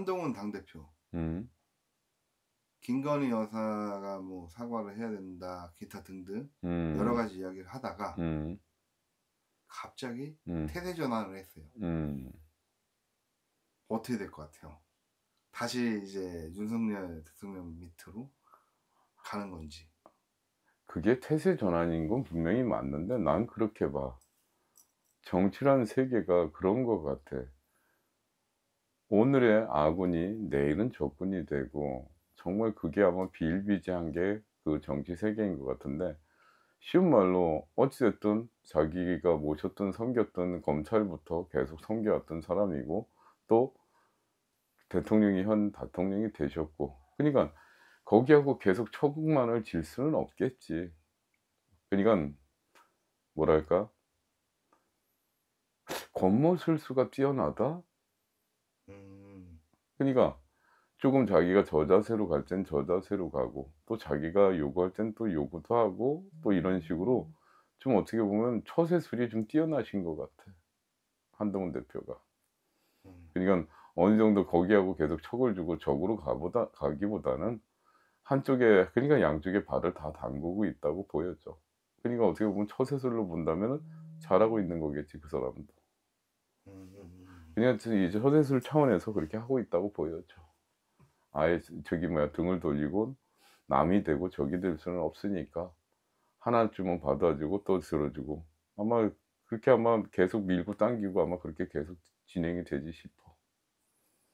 한동훈 당대표, 음. 김건희 여사가 뭐 사과를 해야 된다, 기타 등등 음. 여러 가지 이야기를 하다가 음. 갑자기 음. 태세 전환을 했어요. 어떻게 음. 될것 같아요? 다시 이제 윤석열 대통령 밑으로 가는 건지. 그게 태세 전환인 건 분명히 맞는데 난 그렇게 봐. 정치라는 세계가 그런 것 같아. 오늘의 아군이 내일은 적군이 되고 정말 그게 아마 비일비재한 게 그 정치 세계인 것 같은데 쉬운 말로 어찌됐든 자기가 모셨던 섬겼던 검찰부터 계속 섬겨왔던 사람이고 또 대통령이 현 대통령이 되셨고 그러니까 거기하고 계속 처국만을 질 수는 없겠지 그러니까 뭐랄까 겉모술수가 뛰어나다 그러니까 조금 자기가 저 자세로 갈 땐저 자세로 가고 또 자기가 요구할 땐 또 요구도 하고 또 음. 이런 식으로 좀 어떻게 보면 처세술이 좀 뛰어나신 것 같아 한동훈 대표가 음. 그러니까 어느 정도 거기하고 계속 척을 주고 적으로 가보다 가기보다는 한쪽에 그러니까 양쪽에 발을 다 담그고 있다고 보였죠 그러니까 어떻게 보면 처세술로 본다면 음. 잘하고 있는 거겠지 그 사람도 그러니까 이제 서대술 차원에서 그렇게 하고 있다고 보여죠. 아예 저기 뭐야 등을 돌리고 남이 되고 적이 될 수는 없으니까 하나쯤은 받아주고 또 들어주고 아마 그렇게 아마 계속 밀고 당기고 아마 그렇게 계속 진행이 되지 싶어.